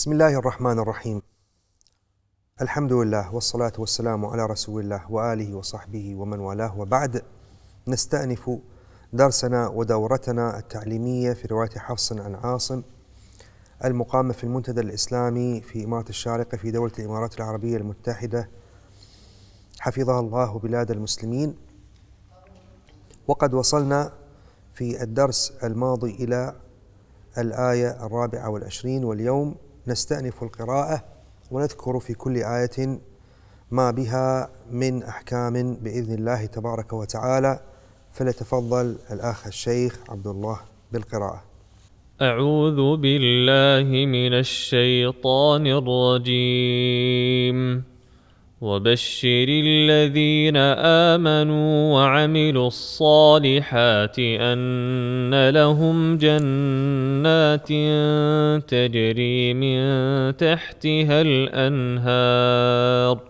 بسم الله الرحمن الرحيم الحمد لله والصلاة والسلام على رسول الله وآله وصحبه ومن والاه وبعد نستأنف درسنا ودورتنا التعليمية في رواية حفص عن عاصم المقامة في المنتدى الإسلامي في إمارة الشارقة في دولة الإمارات العربية المتحدة حفظها الله بلاد المسلمين وقد وصلنا في الدرس الماضي إلى الآية الرابعة والعشرين واليوم نستأنف القراءة ونذكر في كل آية ما بها من أحكام بإذن الله تبارك وتعالى فليتفضل الأخ الشيخ عبد الله بالقراءة أعوذ بالله من الشيطان الرجيم وبشر الذين امنوا وعملوا الصالحات ان لهم جنات تجري من تحتها الانهار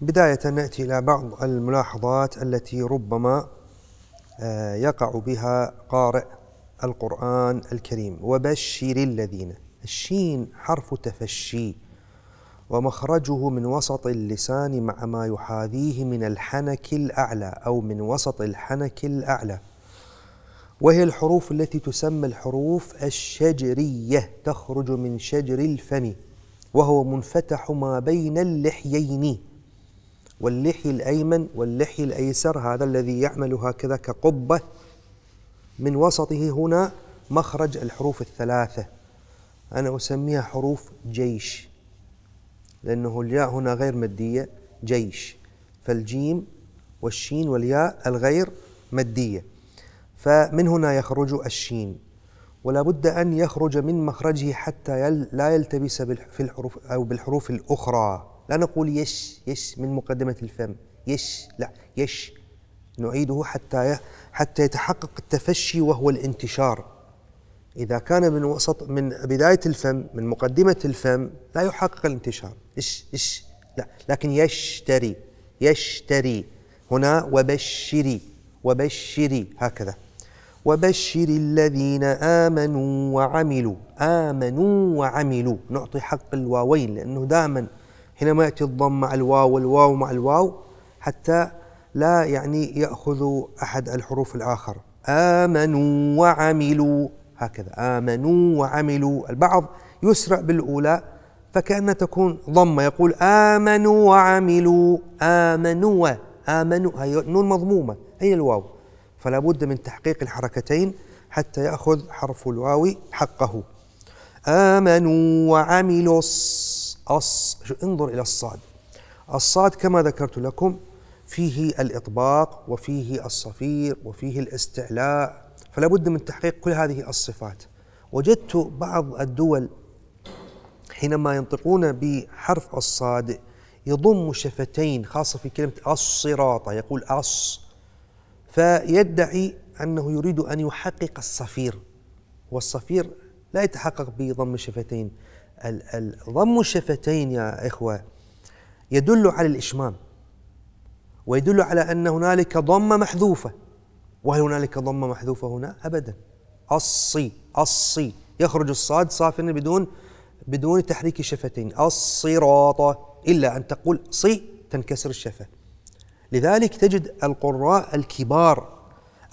بداية نأتي إلى بعض الملاحظات التي ربما آه، يقع بها قارئ القرآن الكريم وبشر الذين الشين حرف تفشي ومخرجه من وسط اللسان مع ما يحاذيه من الحنك الأعلى أو من وسط الحنك الأعلى وهي الحروف التي تسمى الحروف الشجرية تخرج من شجر الفم وهو منفتح ما بين اللحيين واللحي الأيمن واللحي الأيسر هذا الذي يعمل هكذا كقبة من وسطه هنا مخرج الحروف الثلاثة أنا أسميها حروف جيش لأنه الياء هنا غير مادية جيش فالجيم والشين والياء الغير مادية فمن هنا يخرج الشين ولا بد أن يخرج من مخرجه حتى لا يلتبس في الحروف أو بالحروف الأخرى لا نقول يش يش من مقدمة الفم يش لا يش نعيده حتى حتى يتحقق التفشي وهو الانتشار إذا كان من وسط من بداية الفم من مقدمة الفم لا يحقق الانتشار إش إش لا لكن يشتري يشتري هنا وبشري وبشري هكذا وبشر الذين آمنوا وعملوا آمنوا وعملوا نعطي حق الواوين لأنه دائما حينما يأتي الضم مع الواو والواو مع الواو حتى لا يعني يأخذ أحد الحروف الآخر آمنوا وعملوا هكذا آمنوا وعملوا البعض يسرع بالأولى فكأنها تكون ضمة يقول آمنوا وعملوا آمنوا آمنوا هي نون مضمومة هي الواو فلا بد من تحقيق الحركتين حتى يأخذ حرف الواو حقه آمنوا وعملوا الص أص... انظر إلى الصاد الصاد كما ذكرت لكم فيه الإطباق وفيه الصفير وفيه الاستعلاء فلا بد من تحقيق كل هذه الصفات وجدت بعض الدول حينما ينطقون بحرف الصاد يضم شفتين خاصة في كلمة الصراط يقول أص فيدعي أنه يريد أن يحقق الصفير والصفير لا يتحقق بضم الشفتين ضم الشفتين يا إخوة يدل على الإشمام ويدل على أن هنالك ضمة محذوفة وهل هنالك ضمة محذوفة هنا؟ أبدا الصي الصي يخرج الصاد صافنا بدون بدون تحريك الشفتين الصراط إلا أن تقول صي تنكسر الشفة لذلك تجد القراء الكبار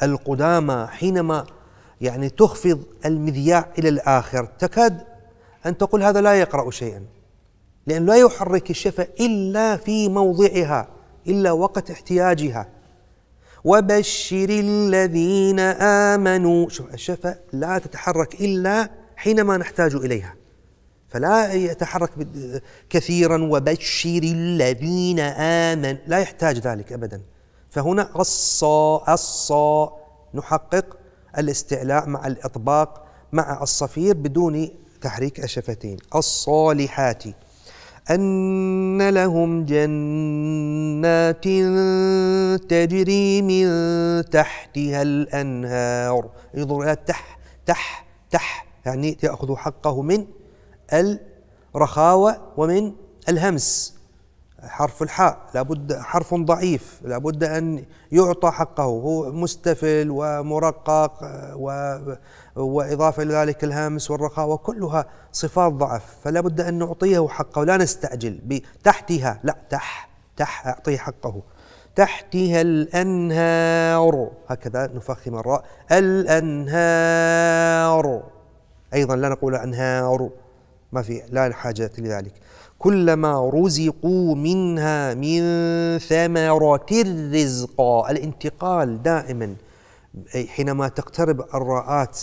القدامى حينما يعني تخفض المذياع إلى الآخر تكاد أن تقول هذا لا يقرأ شيئا لأن لا يحرك الشفة إلا في موضعها إلا وقت احتياجها وبشر الذين آمنوا شوف الشفة لا تتحرك إلا حينما نحتاج إليها فلا يتحرك كثيرا وبشر الذين آمنوا لا يحتاج ذلك أبدا فهنا الصا الصا نحقق الاستعلاء مع الإطباق مع الصفير بدون تحريك الشفتين الصالحات أن لهم جنات تجري من تحتها الأنهار انظر إلى تح تح تح يعني يأخذ حقه من الرخاوة ومن الهمس حرف الحاء لابد حرف ضعيف لابد أن يعطى حقه هو مستفل ومرقق و وإضافة إلى ذلك الهامس والرخاء وكلها صفات ضعف فلا بد أن نعطيه حقه لا نستعجل بتحتها لا تح تح أعطيه حقه تحتها الأنهار هكذا نفخم الراء الأنهار أيضا لا نقول أنهار ما في لا حاجة لذلك كلما رزقوا منها من ثمرة الرزق الانتقال دائما حينما تقترب الراءات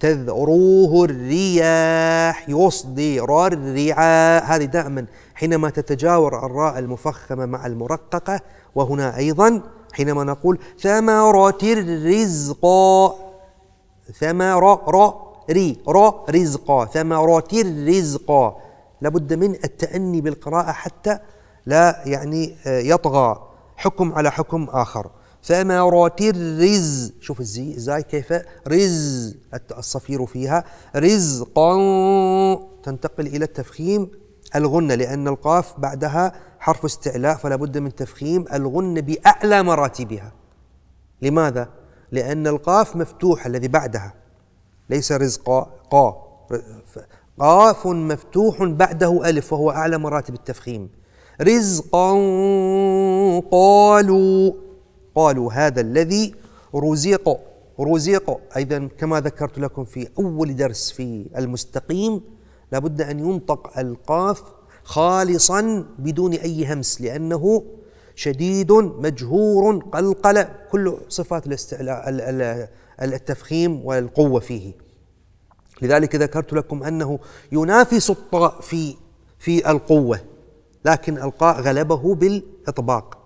تذروه الرياح يصدر الرعاء هذه دائما حينما تتجاور الراء المفخمة مع المرققة وهنا أيضا حينما نقول ثمرة الرزق ثمرة ري رزق ثمرة الرزق لابد من التأني بالقراءة حتى لا يعني آه، يطغى حكم على حكم آخر ثمرات الرز شوف الزي ازاي كيف رز الصفير فيها رزقا تنتقل الى التفخيم الغنه لان القاف بعدها حرف استعلاء فلا بد من تفخيم الغنه باعلى مراتبها لماذا لان القاف مفتوح الذي بعدها ليس رزقا قا قاف مفتوح بعده ألف وهو أعلى مراتب التفخيم رزقا قالوا قالوا هذا الذي رزق رزق أيضا كما ذكرت لكم في أول درس في المستقيم لابد أن ينطق القاف خالصا بدون أي همس لأنه شديد مجهور قلقلة كل صفات الاستعلاء التفخيم والقوة فيه لذلك ذكرت لكم انه ينافس الطاء في في القوه لكن القاء غلبه بالاطباق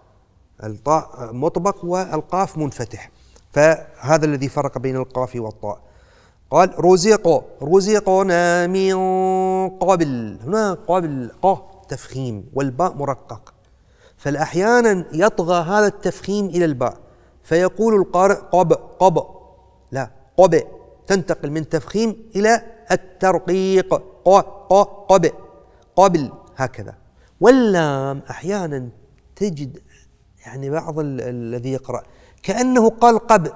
الطاء مطبق والقاف منفتح فهذا الذي فرق بين القاف والطاء قال رزق رزقنا من قبل هنا قبل قا تفخيم والباء مرقق فالأحيانا يطغى هذا التفخيم إلى الباء فيقول القارئ قب قب لا قبئ تنتقل من تفخيم إلى الترقيق ق ق قبل قبل هكذا واللام أحيانا تجد يعني بعض الذي يقرأ كأنه قال قب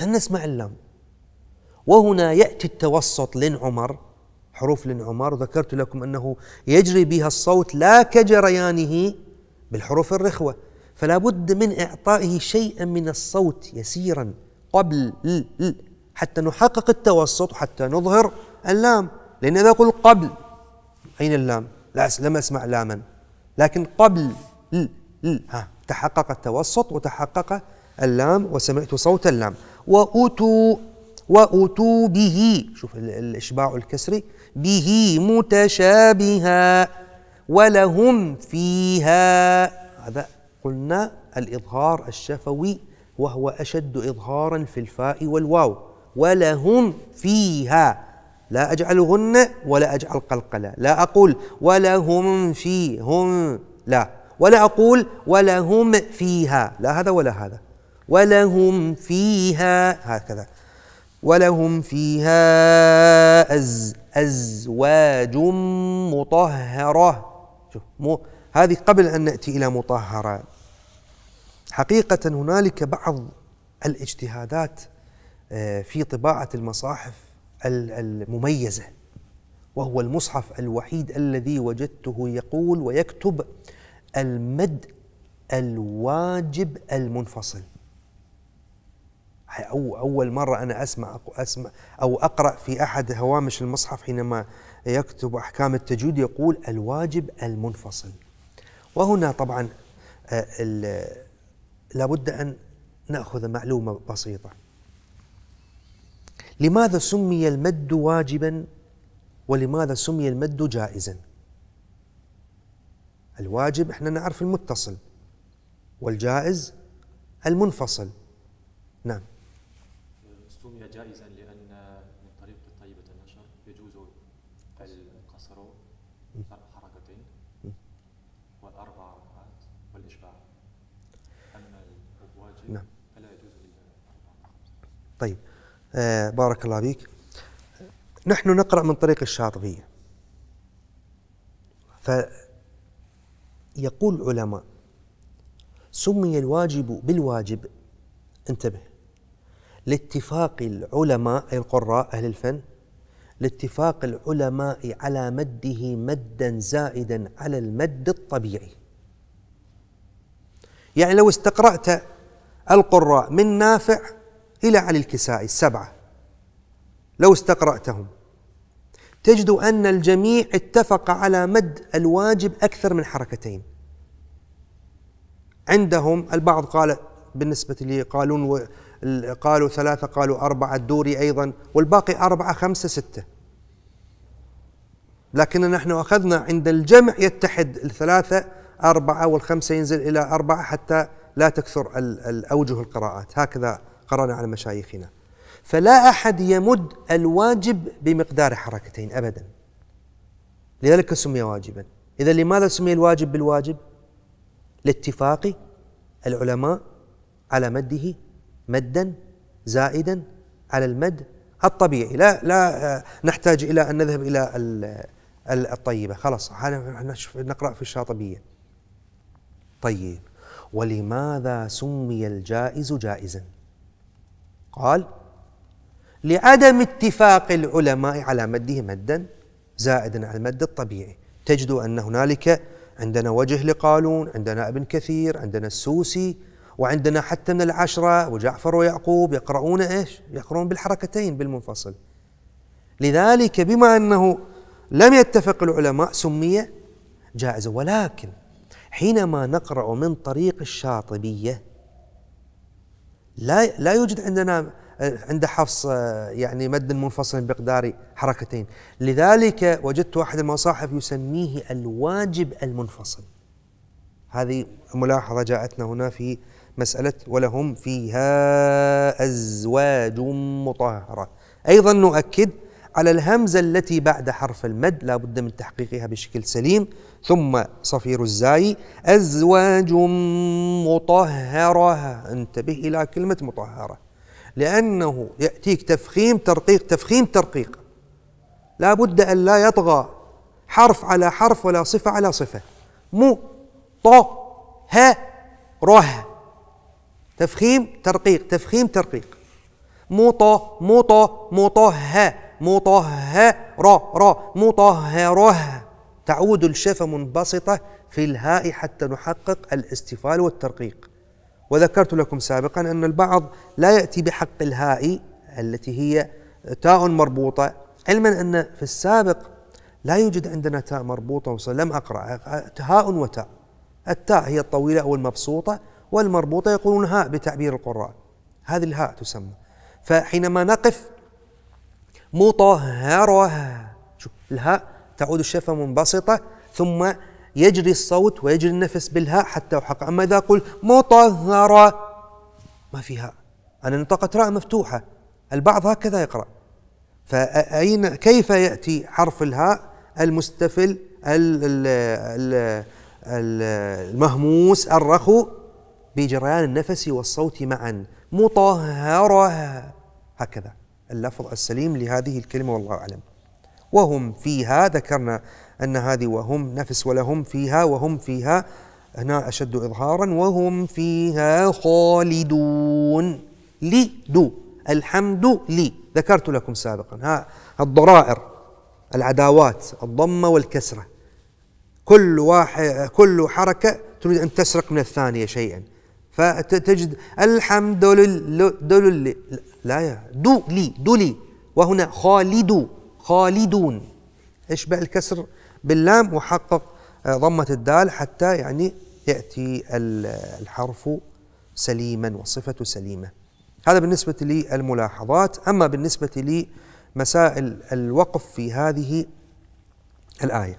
لن نسمع اللام وهنا يأتي التوسط لن عمر حروف لن عمر ذكرت لكم أنه يجري بها الصوت لا كجريانه بالحروف الرخوة فلا بد من إعطائه شيئا من الصوت يسيرا قبل حتى نحقق التوسط وحتى نظهر اللام لأن إذا قل قبل أين اللام؟ لا لم أسمع لاما لكن قبل ل ل ها تحقق التوسط وتحقق اللام وسمعت صوت اللام وأتوا وأتوا به شوف الإشباع الكسري به متشابها ولهم فيها هذا قلنا الإظهار الشفوي وهو أشد إظهارا في الفاء والواو ولهم فيها لا أجعلهن ولا أجعل قلقلة لا أقول ولهم فيهم لا ولا أقول ولهم فيها لا هذا ولا هذا ولهم فيها هكذا ولهم فيها أز أزواج مطهرة شوف هذه قبل أن نأتي إلى مطهرة حقيقة هنالك بعض الاجتهادات آه، في طباعة المصاحف المميزة وهو المصحف الوحيد الذي وجدته يقول ويكتب المد الواجب المنفصل أو أول مرة أنا أسمع أسمع أو أقرأ في أحد هوامش المصحف حينما يكتب أحكام التجويد يقول الواجب المنفصل وهنا طبعا آه، لابد أن نأخذ معلومة بسيطة لماذا سمي المد واجبا ولماذا سمي المد جائزا الواجب احنا نعرف المتصل والجائز المنفصل نعم سمي جائزا لان من طريق طيبه النشر يجوز القصر حركتين والاربع ركعات والاشباع اما الواجب نعم. فلا يجوز الا طيب آه، بارك الله فيك نحن نقرأ من طريق الشاطبية فيقول العلماء سمي الواجب بالواجب انتبه لاتفاق العلماء أي القراء أهل الفن لاتفاق العلماء على مده مدا زائدا على المد الطبيعي يعني لو استقرأت القراء من نافع إلى علي الكسائي السبعة لو استقرأتهم تجد أن الجميع اتفق على مد الواجب أكثر من حركتين عندهم البعض قال بالنسبة لي قالون قالوا ثلاثة قالوا أربعة الدوري أيضا والباقي أربعة خمسة ستة لكن نحن أخذنا عند الجمع يتحد الثلاثة أربعة والخمسة ينزل إلى أربعة حتى لا تكثر الأوجه القراءات هكذا قرأنا على مشايخنا فلا أحد يمد الواجب بمقدار حركتين أبدا لذلك سمي واجبا إذا لماذا سمي الواجب بالواجب لاتفاق العلماء على مده مدا زائدا على المد الطبيعي لا لا نحتاج الى ان نذهب الى الطيبه خلاص نقرا في الشاطبيه طيب ولماذا سمي الجائز جائزا قال لعدم اتفاق العلماء على مده مدا زائدا على المد الطبيعي تجد أن هنالك عندنا وجه لقالون عندنا ابن كثير عندنا السوسي وعندنا حتى من العشرة وجعفر ويعقوب يقرؤون إيش يقرؤون بالحركتين بالمنفصل لذلك بما أنه لم يتفق العلماء سمي جائزة ولكن حينما نقرأ من طريق الشاطبية لا لا يوجد عندنا عند حفص آه، يعني مد منفصل بمقدار حركتين لذلك وجدت أحد المصاحف يسميه الواجب المنفصل هذه ملاحظة جاءتنا هنا في مسألة ولهم فيها أزواج مطهرة أيضا نؤكد على الهمزة التي بعد حرف المد لا بد من تحقيقها بشكل سليم ثم صفير الزاي أزواج مطهرة انتبه إلى كلمة مطهرة لأنه يأتيك تفخيم ترقيق تفخيم ترقيق لا بد أن لا يطغى حرف على حرف ولا صفة على صفة مو ط ه ره تفخيم ترقيق تفخيم ترقيق مطه مطه مطه ها مطهرة مطهرة تعود الشفة منبسطة في الهاء حتى نحقق الاستفال والترقيق وذكرت لكم سابقا أن البعض لا يأتي بحق الهاء التي هي تاء مربوطة علما أن في السابق لا يوجد عندنا تاء مربوطة لم أقرأ هاء وتاء التاء هي الطويلة أو المبسوطة والمربوطة يقولون هاء بتعبير القراء هذه الهاء تسمى فحينما نقف مطهرة شوف الهاء تعود الشفة منبسطة ثم يجري الصوت ويجري النفس بالهاء حتى أحق أما إذا قل مطهرة ما فيها أنا نطقت راء مفتوحة البعض هكذا يقرأ فأين كيف يأتي حرف الهاء المستفل المهموس الرخو بجريان النفس والصوت معا مطهرة هكذا اللفظ السليم لهذه الكلمة والله أعلم وهم فيها ذكرنا أن هذه وهم نفس ولهم فيها وهم فيها هنا أشد إظهارا وهم فيها خالدون لدو الحمد لي ذكرت لكم سابقا ها الضرائر العداوات الضمة والكسرة كل واحد كل حركة تريد أن تسرق من الثانية شيئا فتجد الحمد لله لا يا دو دو دولي وهنا خالد خالدون اشبع الكسر باللام وحقق آه، ضمة الدال حتى يعني يأتي الحرف سليما والصفة سليمة هذا بالنسبة للملاحظات أما بالنسبة لمسائل الوقف في هذه الآية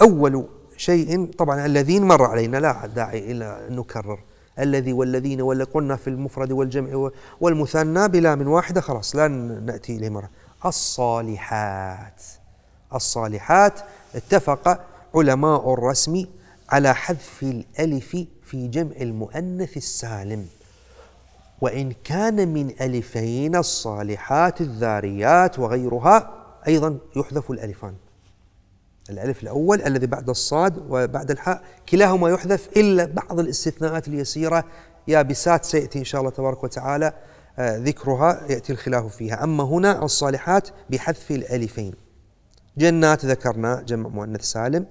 أول شيء طبعا الذين مر علينا لا داعي إلى أن نكرر الذي والذين ولا قلنا في المفرد والجمع والمثنى بلا من واحدة خلاص لن نأتي إليه مرة الصالحات الصالحات اتفق علماء الرسم على حذف الألف في جمع المؤنث السالم وإن كان من ألفين الصالحات الذاريات وغيرها أيضا يحذف الألفان الألف الأول الذي بعد الصاد وبعد الحاء كلاهما يحذف إلا بعض الاستثناءات اليسيرة يابسات سيأتي إن شاء الله تبارك وتعالى آه، ذكرها يأتي الخلاف فيها أما هنا الصالحات بحذف الألفين جنات ذكرنا جمع مؤنث سالم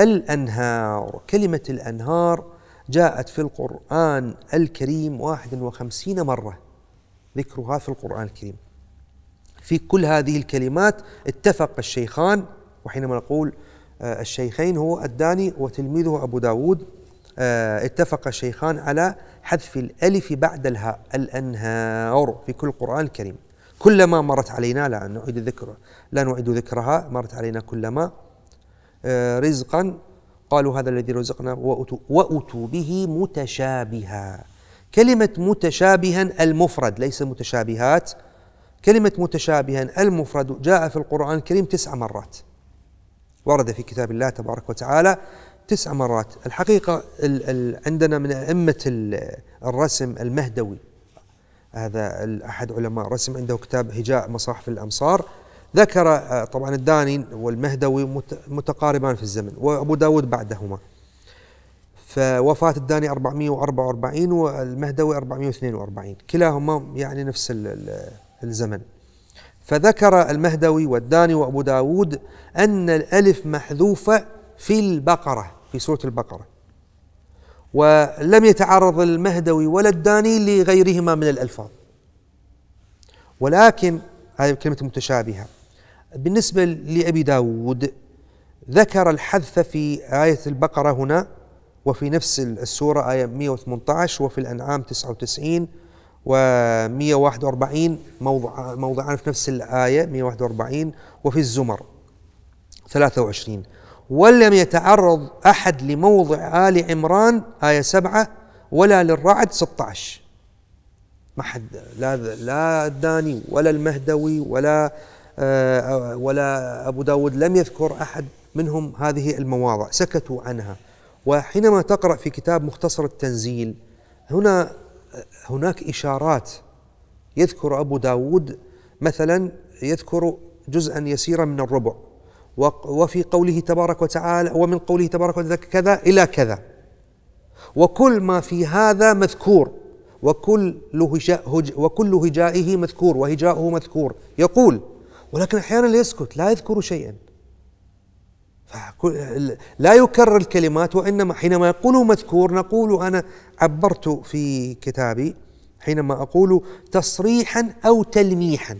الأنهار كلمة الأنهار جاءت في القرآن الكريم 51 مرة ذكرها في القرآن الكريم في كل هذه الكلمات اتفق الشيخان وحينما نقول آه، الشيخين هو الداني وتلميذه أبو داود آه، اتفق الشيخان على حذف الألف بعد الهاء الأنهار في كل القرآن الكريم كلما مرت علينا لا نعيد ذكرها لا نعيد ذكرها مرت علينا كلما آه، رزقا قالوا هذا الذي رزقنا وأتوا, وأتوا به متشابها كلمة متشابها المفرد ليس متشابهات كلمة متشابها المفرد جاء في القرآن الكريم تسع مرات ورد في كتاب الله تبارك وتعالى تسع مرات الحقيقة الـ الـ عندنا من أئمة الرسم المهدوي هذا أحد علماء الرسم عنده كتاب هجاء مصاحف الأمصار ذكر آه، طبعا الداني والمهدوي متقاربان في الزمن وأبو داود بعدهما فوفاة الداني 444 والمهدوي 442 كلاهما يعني نفس الزمن فذكر المهدوي والداني وأبو داود أن الألف محذوفة في البقرة في سورة البقرة ولم يتعرض المهدوي ولا الداني لغيرهما من الألفاظ ولكن هذه كلمة متشابهة بالنسبة لأبي داود ذكر الحذف في آية البقرة هنا وفي نفس السورة آية 118 وفي الأنعام 99 و141 موضع موضعان في نفس الآية 141 وفي الزمر 23 ولم يتعرض أحد لموضع آل عمران آية 7 ولا للرعد 16 ما حد لا لا الداني ولا المهدوي ولا آه، ولا أبو داود لم يذكر أحد منهم هذه المواضع سكتوا عنها وحينما تقرأ في كتاب مختصر التنزيل هنا هناك إشارات يذكر أبو داود مثلا يذكر جزءا يسيرا من الربع وفي قوله تبارك وتعالى ومن قوله تبارك وتعالى كذا إلى كذا وكل ما في هذا مذكور وكل هجاء وكل هجائه مذكور وهجاؤه مذكور يقول ولكن أحيانا يسكت لا يذكر شيئا لا يكرر الكلمات وإنما حينما يقول مذكور نقول أنا عبرت في كتابي حينما أقول تصريحا أو تلميحا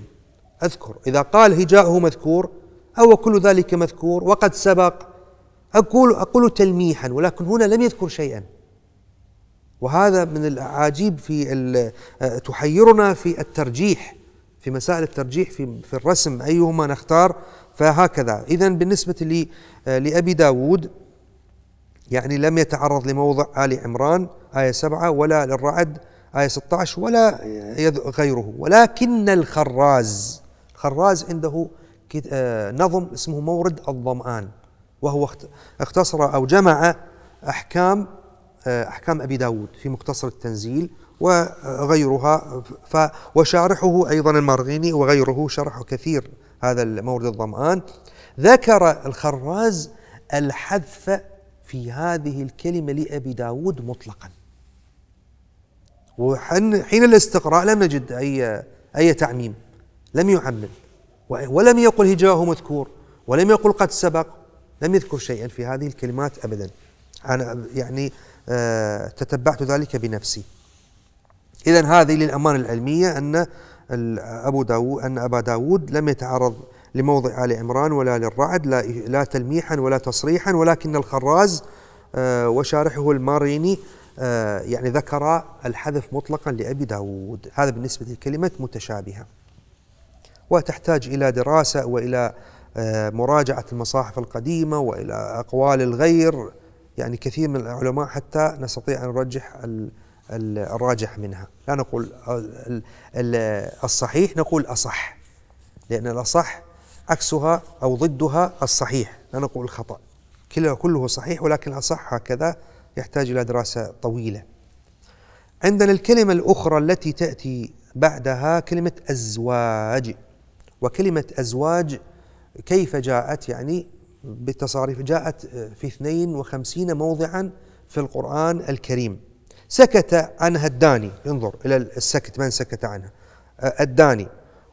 أذكر إذا قال هجاؤه مذكور أو كل ذلك مذكور وقد سبق أقول أقول تلميحا ولكن هنا لم يذكر شيئا وهذا من العجيب في آه، تحيرنا في الترجيح في مسائل الترجيح في في الرسم أيهما نختار فهكذا إذا بالنسبة آه، لأبي داود يعني لم يتعرض لموضع آل عمران آية 7 ولا للرعد آية 16 ولا آية. غيره ولكن الخراز الخراز عنده آه، نظم اسمه مورد الظمآن وهو اختصر أو جمع أحكام آه، أحكام أبي داود في مختصر التنزيل وغيرها وشارحه أيضا المرغيني وغيره شرح كثير هذا المورد الظمآن ذكر الخراز الحذف في هذه الكلمة لأبي داود مطلقا وحين الاستقراء لم نجد أي, أي تعميم لم يعمم ولم يقل هجاه مذكور ولم يقل قد سبق لم يذكر شيئا في هذه الكلمات أبدا أنا يعني آه، تتبعت ذلك بنفسي إذا هذه للأمانة العلمية أن أبو داوود أن أبا داوود لم يتعرض لموضع آل عمران ولا للرعد لا, لا تلميحا ولا تصريحا ولكن الخراز آه، وشارحه الماريني آه، يعني ذكر الحذف مطلقا لأبي داوود هذا بالنسبة لكلمة متشابهة وتحتاج إلى دراسة وإلى آه، مراجعة المصاحف القديمة وإلى أقوال الغير يعني كثير من العلماء حتى نستطيع أن نرجح الراجح منها لا نقول الصحيح نقول أصح لأن الأصح عكسها أو ضدها الصحيح لا نقول الخطأ كله صحيح ولكن الأصح هكذا يحتاج إلى دراسة طويلة عندنا الكلمة الأخرى التي تأتي بعدها كلمة أزواج وكلمة أزواج كيف جاءت يعني بالتصاريف جاءت في 52 موضعا في القرآن الكريم سكت عنها الداني انظر إلى السكت من سكت عنها آه، الداني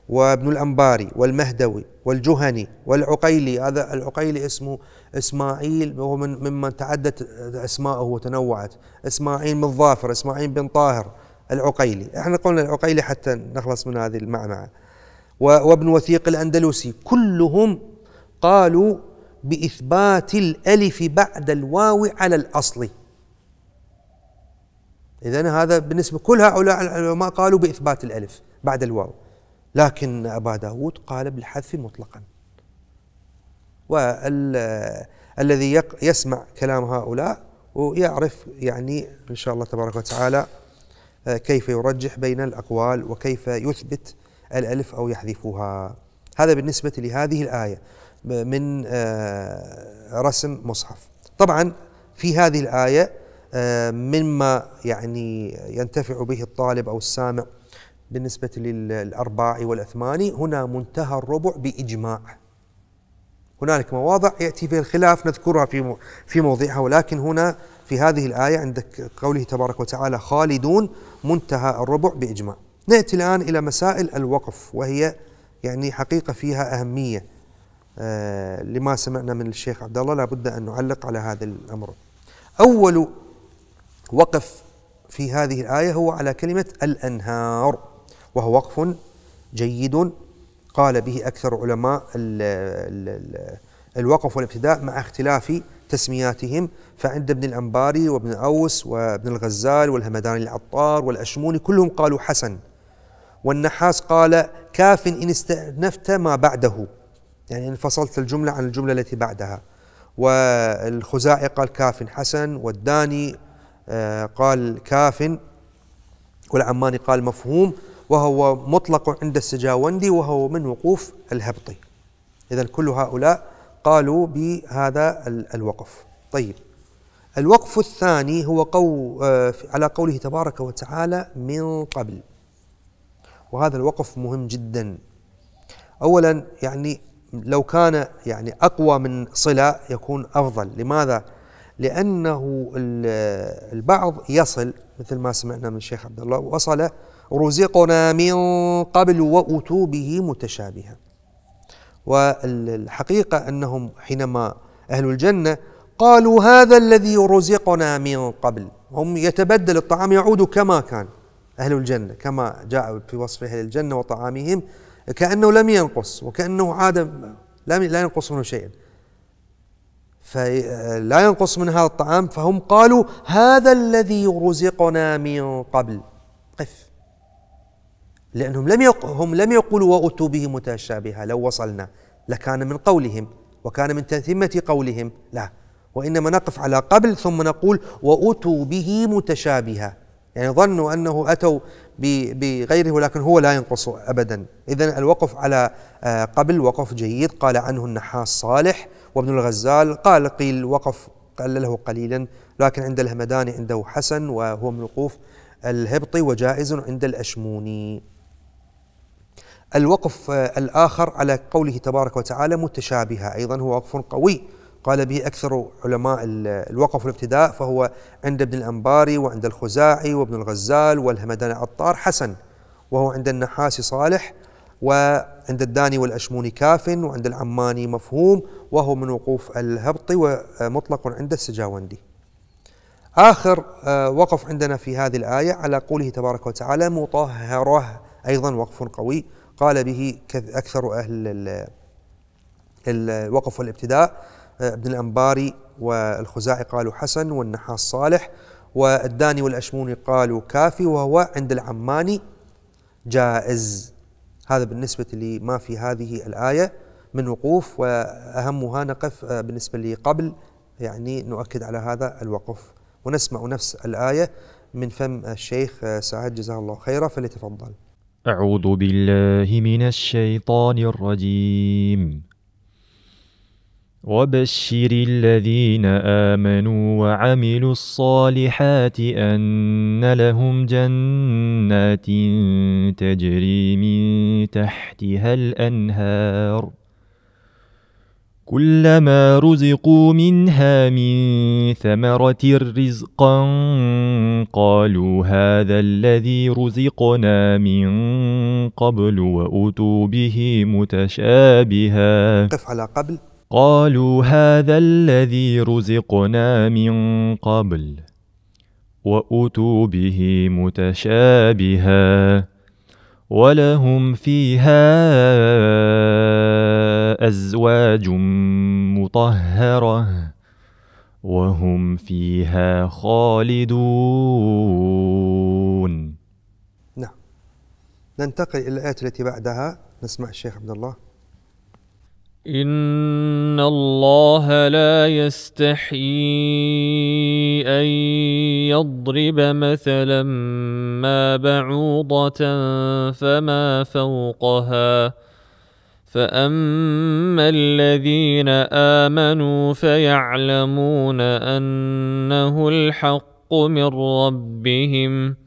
وابن الأنباري والمهدوي والجهني والعقيلي هذا العقيلي اسمه إسماعيل هو من ممن تعدت أسماءه وتنوعت إسماعيل بن ظافر إسماعيل بن طاهر العقيلي احنا قلنا العقيلي حتى نخلص من هذه المعمعة وابن وثيق الأندلسي كلهم قالوا بإثبات الألف بعد الواو على الأصل إذا هذا بالنسبة كل هؤلاء العلماء قالوا بإثبات الألف بعد الواو لكن أبا داود قال بالحذف مطلقا والذي يسمع كلام هؤلاء ويعرف يعني إن شاء الله تبارك وتعالى آه، كيف يرجح بين الأقوال وكيف يثبت الألف أو يحذفها هذا بالنسبة لهذه الآية من آه، رسم مصحف طبعا في هذه الآية آه، مما يعني ينتفع به الطالب أو السامع بالنسبة للارباع والأثماني هنا منتهى الربع بإجماع هنالك مواضع يأتي فيها الخلاف نذكرها في في موضعها ولكن هنا في هذه الآية عندك قوله تبارك وتعالى خالدون منتهى الربع بإجماع نأتي الآن إلى مسائل الوقف وهي يعني حقيقة فيها أهمية آه لما سمعنا من الشيخ عبد الله لابد أن نعلق على هذا الأمر أول وقف في هذه الآية هو على كلمة الأنهار وهو وقف جيد قال به أكثر علماء الـ الـ الوقف والابتداء مع اختلاف تسمياتهم فعند ابن الأنباري وابن أوس وابن الغزال والهمداني العطار والأشموني كلهم قالوا حسن والنحاس قال كاف إن استأنفت ما بعده يعني انفصلت الجملة عن الجملة التي بعدها والخزاعي قال كاف حسن والداني آه، قال كاف والعماني قال مفهوم وهو مطلق عند السجاوندي وهو من وقوف الهبطي إذا كل هؤلاء قالوا بهذا الوقف طيب الوقف الثاني هو قو آه، على قوله تبارك وتعالى من قبل وهذا الوقف مهم جدا أولا يعني لو كان يعني أقوى من صلة يكون أفضل لماذا؟ لأنه البعض يصل مثل ما سمعنا من الشيخ عبد الله وصل رزقنا من قبل وأتوا به متشابها والحقيقة أنهم حينما أهل الجنة قالوا هذا الذي رزقنا من قبل هم يتبدل الطعام يعود كما كان أهل الجنة كما جاء في وصف أهل الجنة وطعامهم كأنه لم ينقص وكأنه عاد لم لا ينقص منه فلا ينقص من هذا الطعام فهم قالوا هذا الذي رزقنا من قبل قف لأنهم لم هم لم يقولوا وأتوا به متشابها لو وصلنا لكان من قولهم وكان من تتمة قولهم لا وإنما نقف على قبل ثم نقول وأتوا به متشابها يعني ظنوا أنه أتوا بغيره ولكن هو لا ينقص أبدا إذا الوقف على آه، قبل وقف جيد قال عنه النحاس صالح وابن الغزال قال قيل وقف قلله قليلا لكن عند الهمداني عنده حسن وهو من وقوف الهبطي وجائز عند الأشموني الوقف الآخر على قوله تبارك وتعالى متشابهة أيضا هو وقف قوي قال به أكثر علماء الوقف الابتداء فهو عند ابن الأنباري وعند الخزاعي وابن الغزال والهمدان عطار حسن وهو عند النحاس صالح وعند الداني والأشموني كاف وعند العماني مفهوم وهو من وقوف الهبطي ومطلق عند السجاوندي آخر آه، وقف عندنا في هذه الآية على قوله تبارك وتعالى مطهره أيضا وقف قوي قال به أكثر أهل الوقف والابتداء آه، ابن الأنباري والخزاعي قالوا حسن والنحاس صالح والداني والأشموني قالوا كافي وهو عند العماني جائز هذا بالنسبة لما في هذه الآية من وقوف وأهمها نقف آه، بالنسبة لقبل يعني نؤكد على هذا الوقف ونسمع نفس الآية من فم الشيخ آه، سعد جزاه الله خيرا فليتفضل أعوذ بالله من الشيطان الرجيم وبشر الذين آمنوا وعملوا الصالحات أن لهم جنات تجري من تحتها الأنهار كلما رزقوا منها من ثمرة رزقا قالوا هذا الذي رزقنا من قبل وأتوا به متشابها قف على قبل قالوا هذا الذي رزقنا من قبل واتوا به متشابها ولهم فيها ازواج مطهره وهم فيها خالدون نعم ننتقل الى الايه التي بعدها نسمع الشيخ عبد الله إن الله لا يستحيي أن يضرب مثلا ما بعوضة فما فوقها فأما الذين آمنوا فيعلمون أنه الحق من ربهم ۖ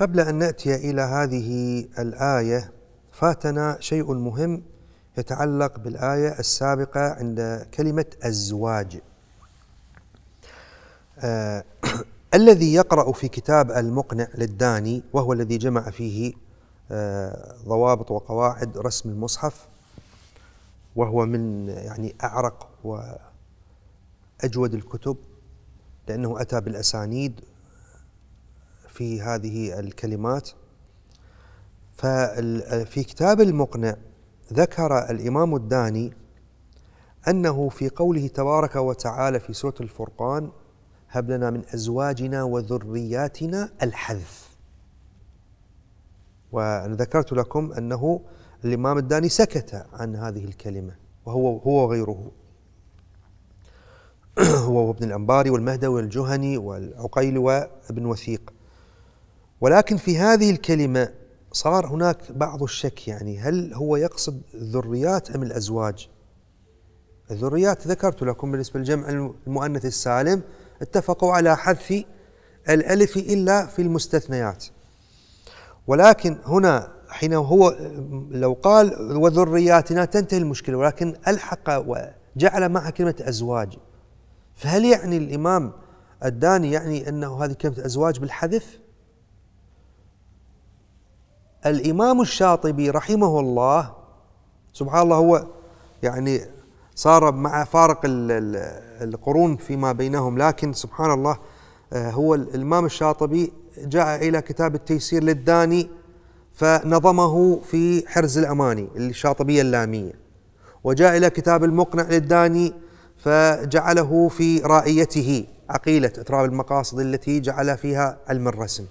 قبل ان ناتي الى هذه الايه فاتنا شيء مهم يتعلق بالايه السابقه عند كلمه الزواج آه الذي يقرا في كتاب المقنع للداني وهو الذي جمع فيه آه ضوابط وقواعد رسم المصحف وهو من يعني اعرق واجود الكتب لانه اتى بالاسانيد في هذه الكلمات ففي كتاب المقنع ذكر الإمام الداني أنه في قوله تبارك وتعالى في سورة الفرقان هب لنا من أزواجنا وذرياتنا الحذف وأنا ذكرت لكم أنه الإمام الداني سكت عن هذه الكلمة وهو هو وغيره هو وابن الأنباري والمهدوي والجهني والعقيل وابن وثيق ولكن في هذه الكلمة صار هناك بعض الشك يعني هل هو يقصد الذريات أم الأزواج الذريات ذكرت لكم بالنسبة للجمع المؤنث السالم اتفقوا على حذف الألف إلا في المستثنيات ولكن هنا حين هو لو قال وذرياتنا تنتهي المشكلة ولكن ألحق وجعل معها كلمة أزواج فهل يعني الإمام الداني يعني أنه هذه كلمة أزواج بالحذف الإمام الشاطبي رحمه الله سبحان الله هو يعني صار مع فارق القرون فيما بينهم لكن سبحان الله آه، هو الإمام الشاطبي جاء إلى كتاب التيسير للداني فنظمه في حرز الأماني الشاطبية اللامية وجاء إلى كتاب المقنع للداني فجعله في رائيته عقيلة إتراب المقاصد التي جعل فيها علم الرسم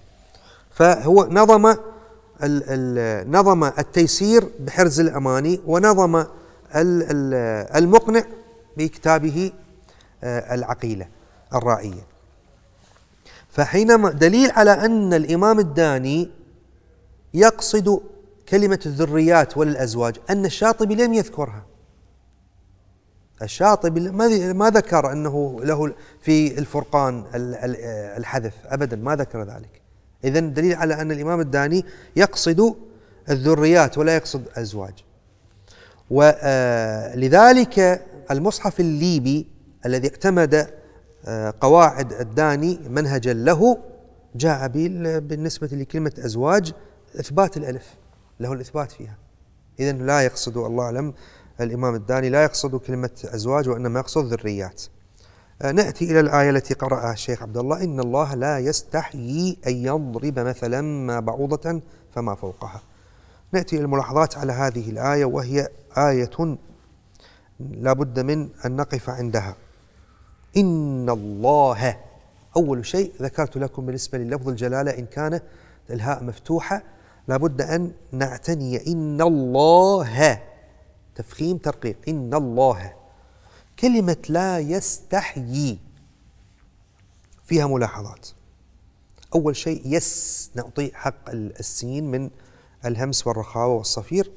فهو نظم نظم التيسير بحرز الأماني ونظم المقنع بكتابه آه، العقيلة الرائية فحينما دليل على أن الإمام الداني يقصد كلمة الذريات وللازواج أن الشاطبي لم يذكرها الشاطبي ما ذكر أنه له في الفرقان الحذف أبدا ما ذكر ذلك إذا دليل على أن الإمام الداني يقصد الذريات ولا يقصد أزواج ولذلك آه، المصحف الليبي الذي اعتمد آه، قواعد الداني منهجا له جاء بالنسبة لكلمة أزواج إثبات الألف له الإثبات فيها إذا لا يقصد الله أعلم الإمام الداني لا يقصد كلمة أزواج وإنما يقصد ذريات آه، نأتي إلى الآية التي قرأها الشيخ عبد الله إن الله لا يستحيي أن يضرب مثلا ما بعوضة فما فوقها نأتي إلى الملاحظات على هذه الآية وهي آية لا بد من أن نقف عندها إن الله أول شيء ذكرت لكم بالنسبة للفظ الجلالة إن كان الهاء مفتوحة لابد أن نعتني إن الله تفخيم ترقيق إن الله كلمة لا يستحيي فيها ملاحظات أول شيء يس نعطي حق السين من الهمس والرخاوة والصفير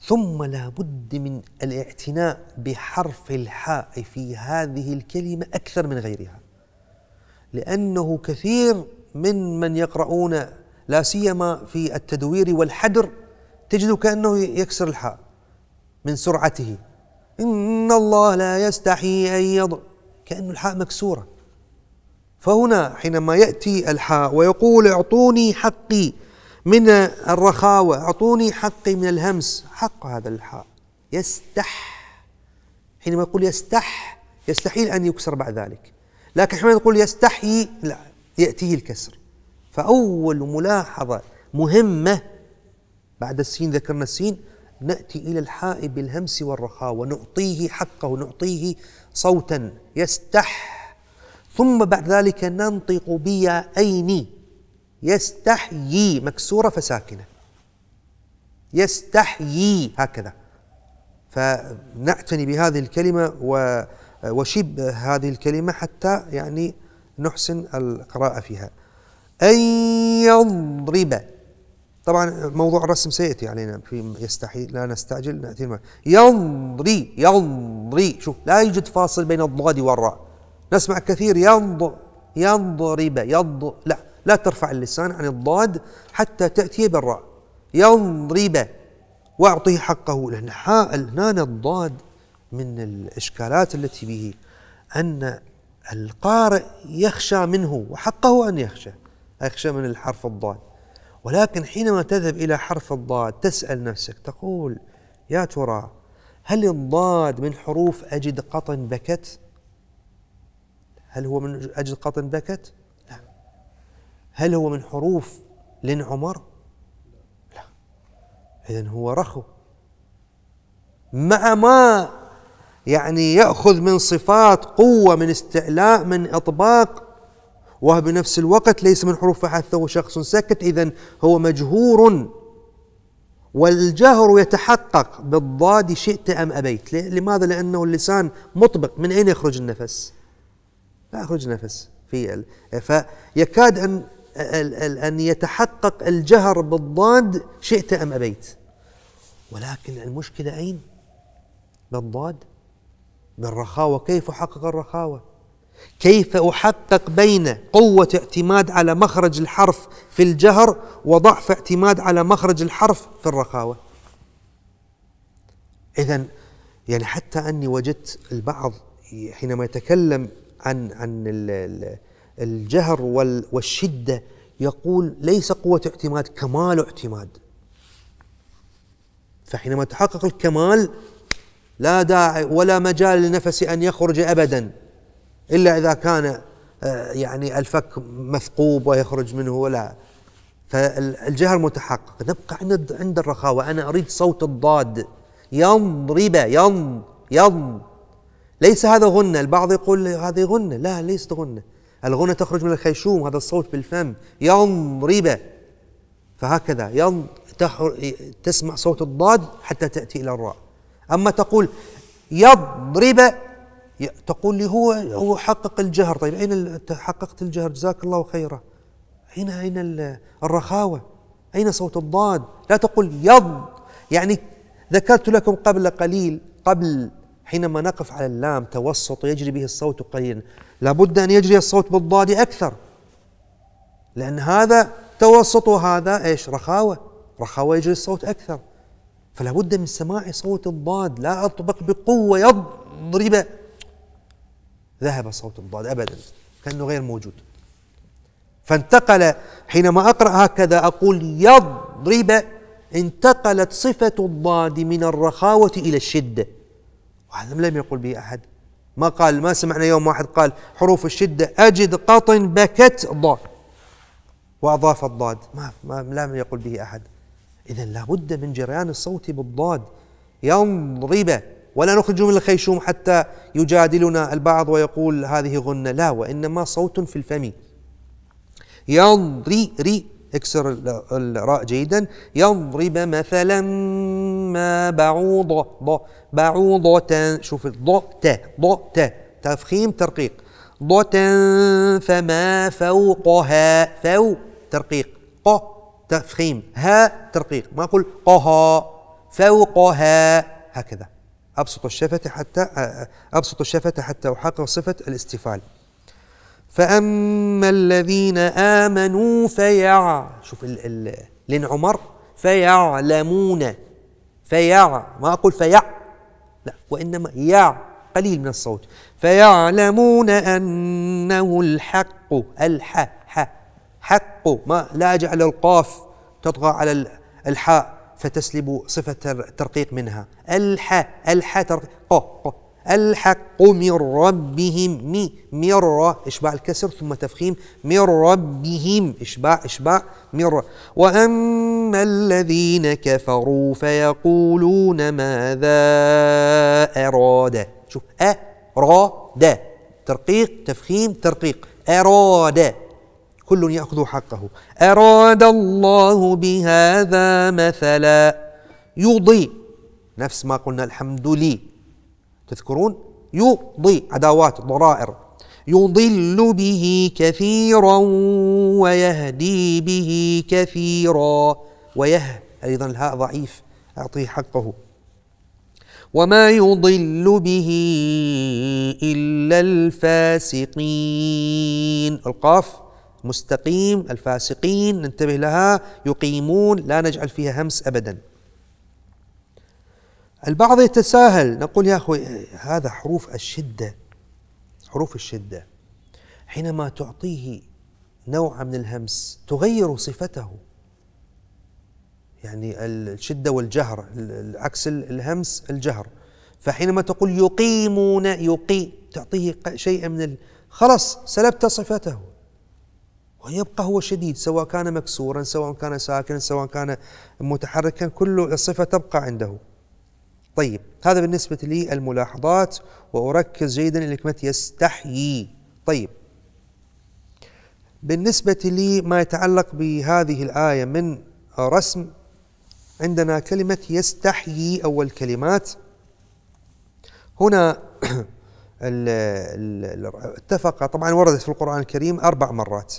ثم لا بد من الاعتناء بحرف الحاء في هذه الكلمة أكثر من غيرها لأنه كثير من من يقرؤون لا سيما في التدوير والحدر تجد كأنه يكسر الحاء من سرعته إن الله لا يستحي أن يضع كأن الحاء مكسورة فهنا حينما يأتي الحاء ويقول اعطوني حقي من الرخاوة اعطوني حقي من الهمس حق هذا الحاء يستح حينما يقول يستح يستحيل أن يكسر بعد ذلك لكن حينما يقول يستحيي لا يأتيه الكسر فأول ملاحظة مهمة بعد السين ذكرنا السين ناتي الى الحائب بالهمس والرخاء ونعطيه حقه نعطيه صوتا يستح ثم بعد ذلك ننطق بيا ايني يستحيي مكسورة فساكنة يستحيي هكذا فنعتني بهذه الكلمة وشبه هذه الكلمة حتى يعني نحسن القراءة فيها أن يضرب طبعا موضوع الرسم سياتي علينا في يستحيل لا نستعجل ناتي معه ينضري ينضري شوف لا يوجد فاصل بين الضاد والراء نسمع كثير ينض ينضرب يض لا لا ترفع اللسان عن الضاد حتى تاتي بالراء ينضرب واعطيه حقه لان هنا الضاد من الاشكالات التي به ان القارئ يخشى منه وحقه ان يخشى يخشى من الحرف الضاد ولكن حينما تذهب إلى حرف الضاد تسأل نفسك تقول يا ترى هل الضاد من حروف أجد قطن بكت؟ هل هو من أجد قطن بكت؟ لا هل هو من حروف لن عمر؟ لا إذا هو رخو مع ما يعني يأخذ من صفات قوة من استعلاء من إطباق وبنفس الوقت ليس من حروف فحث هو شخص ساكت إذا هو مجهور والجهر يتحقق بالضاد شئت أم أبيت لماذا؟ لأنه اللسان مطبق من أين يخرج النفس؟ لا يخرج نفس في فيكاد أن أن يتحقق الجهر بالضاد شئت أم أبيت ولكن المشكلة أين؟ بالضاد بالرخاوة كيف حقق الرخاوة؟ كيف احقق بين قوه اعتماد على مخرج الحرف في الجهر وضعف اعتماد على مخرج الحرف في الرخاوه اذا يعني حتى اني وجدت البعض حينما يتكلم عن عن الجهر والشده يقول ليس قوه اعتماد كمال اعتماد فحينما تحقق الكمال لا داعي ولا مجال للنفس ان يخرج ابدا إلا إذا كان آه، يعني الفك مثقوب ويخرج منه ولا فالجهر متحقق نبقى عند عند الرخاوة أنا أريد صوت الضاد ربا يض يض ليس هذا غنة البعض يقول هذه غنة لا ليست غنة الغنة تخرج من الخيشوم هذا الصوت بالفم ربا فهكذا يض تسمع صوت الضاد حتى تأتي إلى الراء أما تقول يضرب تقول لي هو هو حقق الجهر طيب أين حققت الجهر جزاك الله خيرا أين أين الرخاوة أين صوت الضاد لا تقول يض يعني ذكرت لكم قبل قليل قبل حينما نقف على اللام توسط يجري به الصوت قليلا لابد أن يجري الصوت بالضاد أكثر لأن هذا توسط وهذا إيش رخاوة رخاوة يجري الصوت أكثر فلا بد من سماع صوت الضاد لا أطبق بقوة يضرب ذهب صوت الضاد أبدا كأنه غير موجود فانتقل حينما أقرأ هكذا أقول يضرب انتقلت صفة الضاد من الرخاوة إلى الشدة وهذا لم يقل به أحد ما قال ما سمعنا يوم واحد قال حروف الشدة أجد قطن بكت ضاد وأضاف الضاد ما, ما لم يقل به أحد إذا لابد من جريان الصوت بالضاد يضرب ولا نخرج من الخيشوم حتى يجادلنا البعض ويقول هذه غنة لا وإنما صوت في الفم ينضري ري اكسر الراء جيدا يضرب مثلا ما بعوضة ض بعوضة شوف ض ت ض ت تفخيم ترقيق ض فما فوقها فو ترقيق ق تفخيم ها ترقيق ما أقول قها فوقها هكذا أبسط الشفة حتى أبسط الشفة حتى أحقق صفة الاستفال فأما الذين آمنوا فيع شوف ال ال عمر فيعلمون فيع ما أقول فيع لا وإنما يع قليل من الصوت فيعلمون أنه الحق الح ح حق ما لا أجعل القاف تطغى على الحاء فتسلب صفة الترقيق منها الح الح ترقيق الحق من ربهم مي مر إشباع الكسر ثم تفخيم من ربهم إشباع إشباع مرة وأما الذين كفروا فيقولون ماذا أراد شوف أراد ترقيق تفخيم ترقيق أراد كل يأخذ حقه أراد الله بهذا مثلا يضي نفس ما قلنا الحمد لي تذكرون يضي عداوات ضرائر يضل به كثيرا ويهدي به كثيرا ويه أيضا الهاء ضعيف أعطيه حقه وما يضل به إلا الفاسقين القاف مستقيم الفاسقين ننتبه لها يقيمون لا نجعل فيها همس أبدا البعض يتساهل نقول يا أخوي هذا حروف الشدة حروف الشدة حينما تعطيه نوع من الهمس تغير صفته يعني الشدة والجهر عكس الهمس الجهر فحينما تقول يقيمون يقي تعطيه شيئا من خلاص سلبت صفته ويبقى هو شديد سواء كان مكسورا سواء كان ساكنا سواء كان متحركا كل الصفة تبقى عنده طيب هذا بالنسبة لي الملاحظات وأركز جيدا إلى كلمة يستحيي طيب بالنسبة لي ما يتعلق بهذه الآية من رسم عندنا كلمة يستحيي أول كلمات هنا اتفق طبعا وردت في القرآن الكريم أربع مرات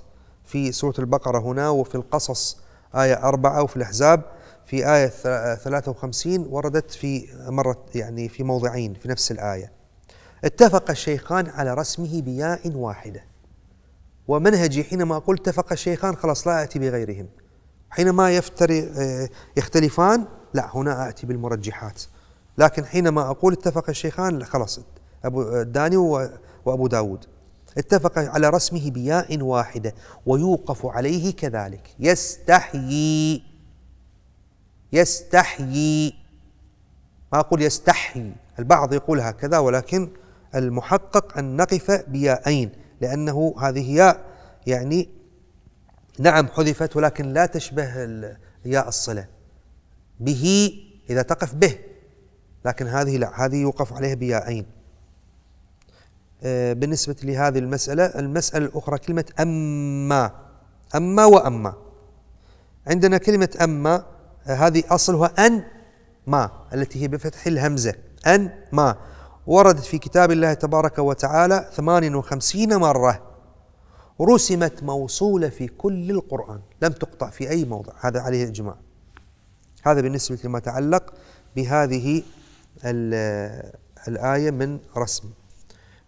في سورة البقرة هنا وفي القصص آية أربعة وفي الأحزاب في آية 53 وردت في مرة يعني في موضعين في نفس الآية اتفق الشيخان على رسمه بياء واحدة ومنهجي حينما أقول اتفق الشيخان خلاص لا أتي بغيرهم حينما يفتري آه، يختلفان لا هنا أتي بالمرجحات لكن حينما أقول اتفق الشيخان خلاص أبو الداني وأبو داود اتفق على رسمه بياء واحدة ويوقف عليه كذلك يستحيي يستحيي ما أقول يستحي البعض يقول هكذا ولكن المحقق أن نقف بياءين لأنه هذه ياء يعني نعم حذفت ولكن لا تشبه ياء الصلة به إذا تقف به لكن هذه لا هذه يوقف عليها بياءين آه، بالنسبة لهذه المسألة المسألة الأخرى كلمة أما أما وأما عندنا كلمة أما آه، هذه أصلها أن ما التي هي بفتح الهمزة أن ما وردت في كتاب الله تبارك وتعالى 58 مرة رسمت موصولة في كل القرآن لم تقطع في أي موضع هذا عليه إجماع هذا بالنسبة لما تعلق بهذه آه، الآية من رسم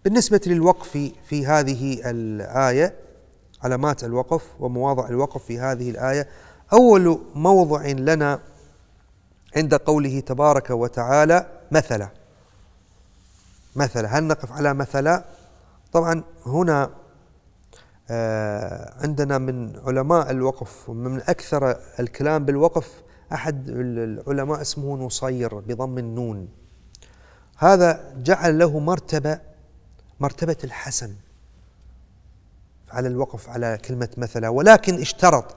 بالنسبة للوقف في هذه الآية علامات الوقف ومواضع الوقف في هذه الآية أول موضع لنا عند قوله تبارك وتعالى مثلا مثلا هل نقف على مثلا طبعا هنا آه، عندنا من علماء الوقف من أكثر الكلام بالوقف أحد العلماء اسمه نصير بضم النون هذا جعل له مرتبة مرتبة الحسن على الوقف على كلمة مثلا ولكن اشترط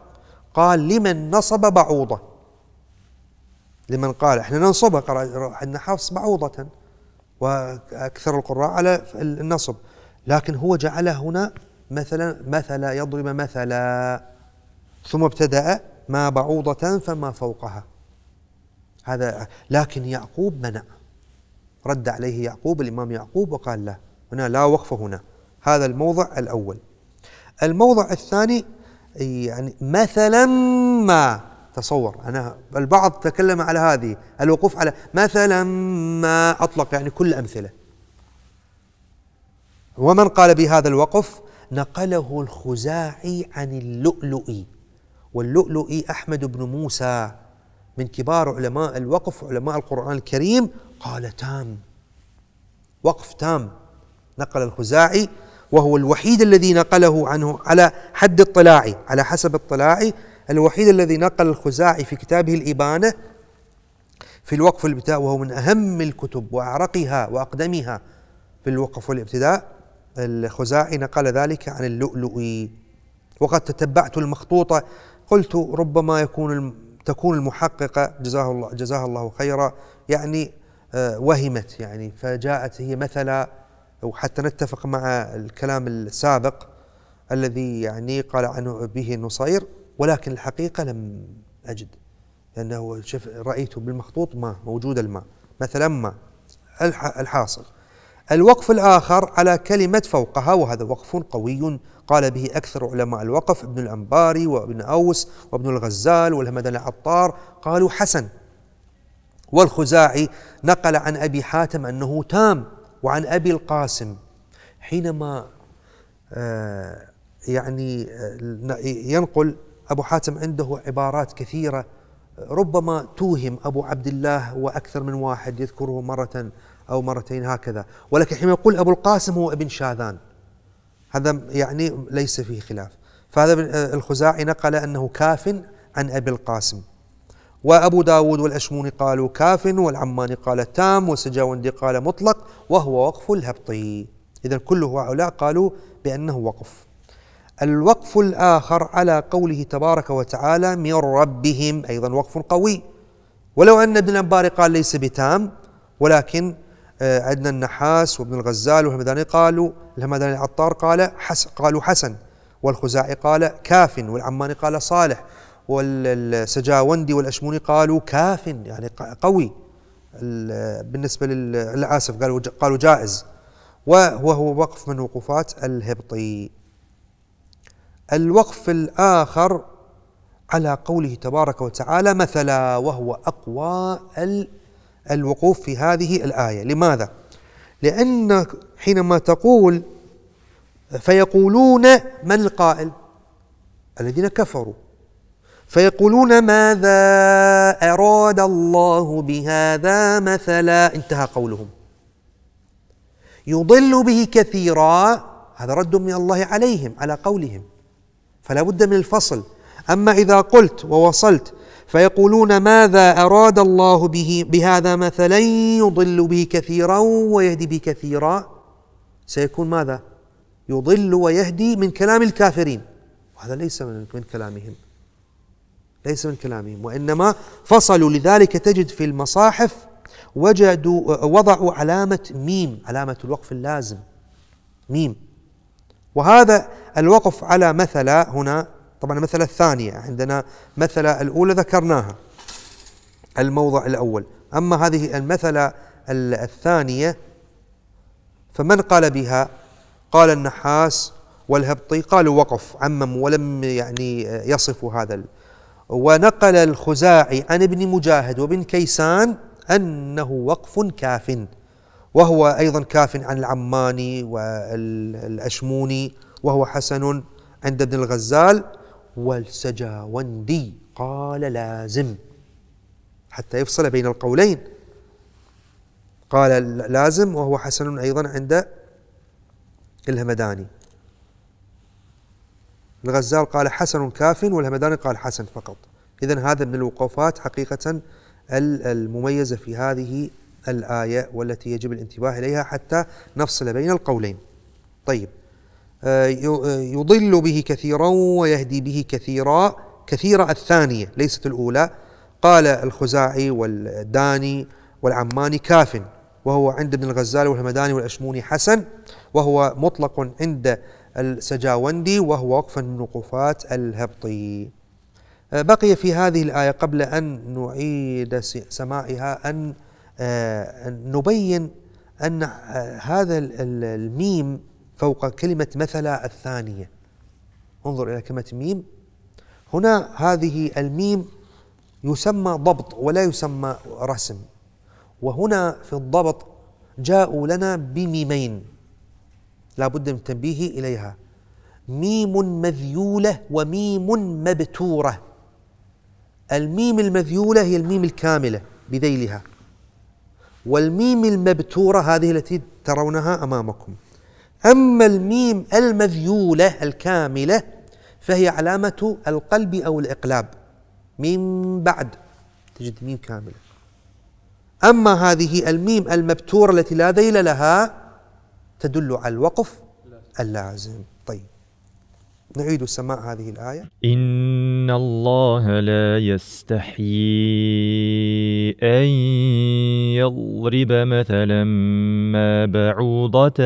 قال لمن نصب بعوضة لمن قال احنا ننصبها عندنا حفص بعوضة وأكثر القراء على النصب لكن هو جعل هنا مثلا مثلا يضرب مثلا ثم ابتدأ ما بعوضة فما فوقها هذا لكن يعقوب منع رد عليه يعقوب الإمام يعقوب وقال له هنا لا وقف هنا هذا الموضع الأول الموضع الثاني يعني مثلا ما تصور أنا البعض تكلم على هذه الوقوف على مثلا ما أطلق يعني كل أمثلة ومن قال بهذا الوقف نقله الخزاعي عن اللؤلؤي واللؤلؤي أحمد بن موسى من كبار علماء الوقف علماء القرآن الكريم قال تام وقف تام نقل الخزاعي وهو الوحيد الذي نقله عنه على حد اطلاعي على حسب اطلاعي الوحيد الذي نقل الخزاعي في كتابه الإبانة في الوقف والابتداء وهو من أهم الكتب وأعرقها وأقدمها في الوقف والابتداء الخزاعي نقل ذلك عن اللؤلؤي وقد تتبعت المخطوطة قلت ربما يكون تكون المحققة جزاه الله جزاها الله خيرا يعني آه، وهمت يعني فجاءت هي مثلا وحتى نتفق مع الكلام السابق الذي يعني قال عنه به النصير ولكن الحقيقة لم أجد لأنه شف رأيته بالمخطوط ما موجود الماء مثلا ما الحاصل الوقف الآخر على كلمة فوقها وهذا وقف قوي قال به أكثر علماء الوقف ابن الأنباري وابن أوس وابن الغزال والهمدان العطار قالوا حسن والخزاعي نقل عن أبي حاتم أنه تام وعن أبي القاسم حينما آه، يعني آه، ينقل أبو حاتم عنده عبارات كثيرة ربما توهم أبو عبد الله وأكثر من واحد يذكره مرة أو مرتين هكذا ولكن حينما يقول أبو القاسم هو ابن شاذان هذا يعني ليس فيه خلاف فهذا آه، الخزاعي نقل أنه كاف عن أبي القاسم وأبو داود والعشمون قالوا كاف والعماني قال تام والسجاوندي قال مطلق وهو وقف الهبطي إذا كل هؤلاء قالوا بأنه وقف الوقف الآخر على قوله تبارك وتعالى من ربهم أيضا وقف قوي ولو أن ابن الأنبار قال ليس بتام ولكن آه، عندنا النحاس وابن الغزال والهمداني قالوا الهمداني العطار قال حسن قالوا حسن والخزاعي قال كاف والعماني قال صالح والسجاوندي والأشموني قالوا كاف يعني قوي بالنسبة للعاسف قالوا قالوا جائز وهو وقف من وقوفات الهبطي الوقف الآخر على قوله تبارك وتعالى مثلا وهو أقوى الوقوف في هذه الآية لماذا؟ لأن حينما تقول فيقولون من القائل؟ الذين كفروا فيقولون ماذا أراد الله بهذا مثلا انتهى قولهم يضل به كثيرا هذا رد من الله عليهم على قولهم فلا بد من الفصل أما إذا قلت ووصلت فيقولون ماذا أراد الله به بهذا مثلا يضل به كثيرا ويهدي به كثيرا سيكون ماذا يضل ويهدي من كلام الكافرين وهذا ليس من, كلامهم ليس من كلامهم وإنما فصلوا لذلك تجد في المصاحف وجدوا وضعوا علامة ميم علامة الوقف اللازم ميم وهذا الوقف على مثلة هنا طبعا المثل الثانية عندنا مثلة الأولى ذكرناها الموضع الأول أما هذه المثلة الثانية فمن قال بها قال النحاس والهبطي قالوا وقف عمم ولم يعني يصفوا هذا ونقل الخزاعي عن ابن مجاهد وابن كيسان أنه وقف كاف وهو أيضا كاف عن العماني والأشموني وهو حسن عند ابن الغزال والسجاوندي قال لازم حتى يفصل بين القولين قال لازم وهو حسن أيضا عند الهمداني الغزال قال حسن كاف والهمداني قال حسن فقط إذا هذا من الوقوفات حقيقة المميزة في هذه الآية والتي يجب الانتباه إليها حتى نفصل بين القولين طيب آه، آه، يضل به كثيرا ويهدي به كثيرا كثيرة الثانية ليست الأولى قال الخزاعي والداني والعماني كاف وهو عند ابن الغزال والهمداني والأشموني حسن وهو مطلق عند السجاوندي وهو وقفا من وقوفات الهبطي آه، بقي في هذه الآية قبل أن نعيد سماعها آه، أن نبين أن آه، هذا الميم فوق كلمة مثل الثانية انظر إلى كلمة ميم هنا هذه الميم يسمى ضبط ولا يسمى رسم وهنا في الضبط جاءوا لنا بميمين لا بد من التنبيه إليها ميم مذيولة وميم مبتورة الميم المذيولة هي الميم الكاملة بذيلها والميم المبتورة هذه التي ترونها أمامكم أما الميم المذيولة الكاملة فهي علامة القلب أو الإقلاب ميم بعد تجد ميم كاملة أما هذه الميم المبتورة التي لا ذيل لها تدل على الوقف اللازم طيب نعيد سماع هذه الآية إن الله لا يستحيي أن يضرب مثلا ما بعوضة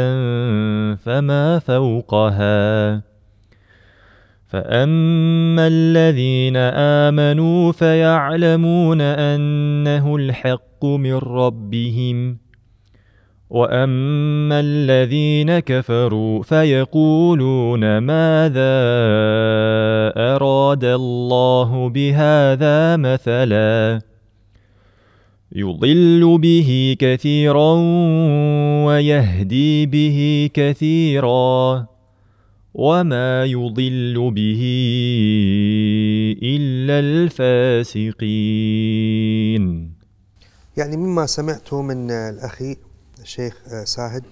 فما فوقها فأما الذين آمنوا فيعلمون أنه الحق من ربهم ۖ واما الذين كفروا فيقولون ماذا اراد الله بهذا مثلا يضل به كثيرا ويهدي به كثيرا وما يضل به الا الفاسقين يعني مما سمعته من الاخي الشيخ آه، ساهد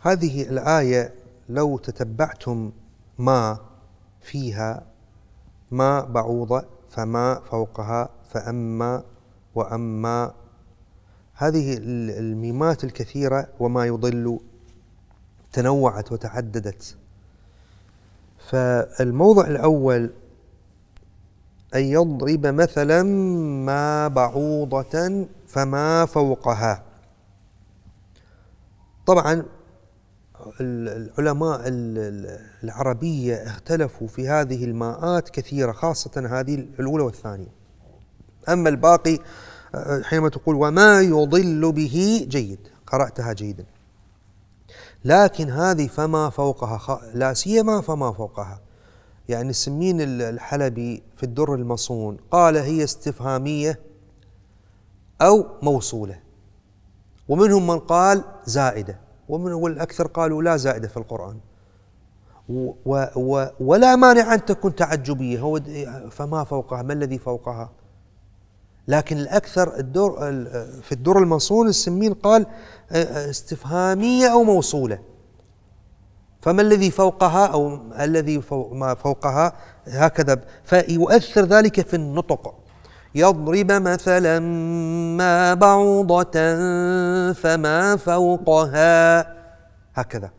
هذه الآية لو تتبعتم ما فيها ما بعوضة فما فوقها فأما وأما هذه الميمات الكثيرة وما يضل تنوعت وتعددت فالموضع الأول أن يضرب مثلا ما بعوضة فما فوقها طبعا العلماء العربية اختلفوا في هذه الماءات كثيرة خاصة هذه الأولى والثانية أما الباقي آه، حينما تقول وما يضل به جيد قرأتها جيدا لكن هذه فما فوقها لا سيما فما فوقها يعني سمين الحلبي في الدر المصون قال هي استفهامية أو موصولة ومنهم من قال زائدة ومن والأكثر قالوا لا زائدة في القرآن و و ولا مانع أن تكون تعجبية هو فما فوقها ما الذي فوقها لكن الأكثر الدور في الدور المنصول السمين قال استفهامية أو موصولة فما الذي فوقها أو الذي فوق ما فوقها هكذا فيؤثر ذلك في النطق يضرب مثلا ما بعوضة فما فوقها هكذا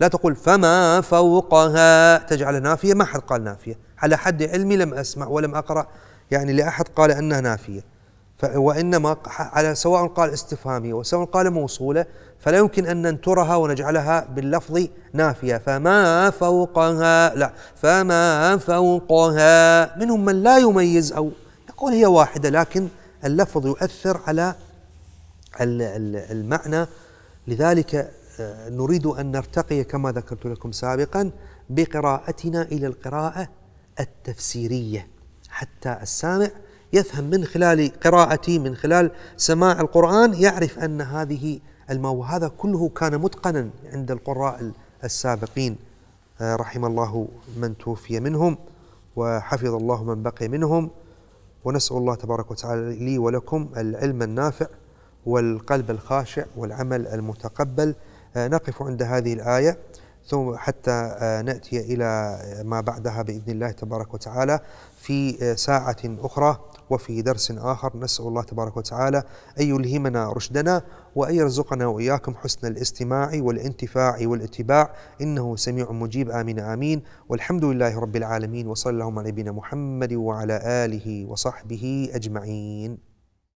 لا تقول فما فوقها تجعل نافية ما حد قال نافية على حد علمي لم أسمع ولم أقرأ يعني لأحد قال أنها نافية وإنما على سواء قال استفهامية وسواء قال موصولة فلا يمكن أن ننترها ونجعلها باللفظ نافية فما فوقها لا فما فوقها منهم من لا يميز أو تكون هي واحدة لكن اللفظ يؤثر على المعنى لذلك آه، نريد أن نرتقي كما ذكرت لكم سابقا بقراءتنا إلى القراءة التفسيرية حتى السامع يفهم من خلال قراءتي من خلال سماع القرآن يعرف أن هذه المو هذا كله كان متقنا عند القراء السابقين آه، رحم الله من توفي منهم وحفظ الله من بقي منهم ونسأل الله تبارك وتعالى لي ولكم العلم النافع والقلب الخاشع والعمل المتقبل آه، نقف عند هذه الآية ثم حتى آه، نأتي إلى ما بعدها بإذن الله تبارك وتعالى في آه، ساعة أخرى وفي درس آخر نسأل الله تبارك وتعالى أن يلهمنا رشدنا وأن يرزقنا وإياكم حسن الاستماع والانتفاع والاتباع إنه سميع مجيب آمين آمين والحمد لله رب العالمين وصلى الله على نبينا محمد وعلى آله وصحبه أجمعين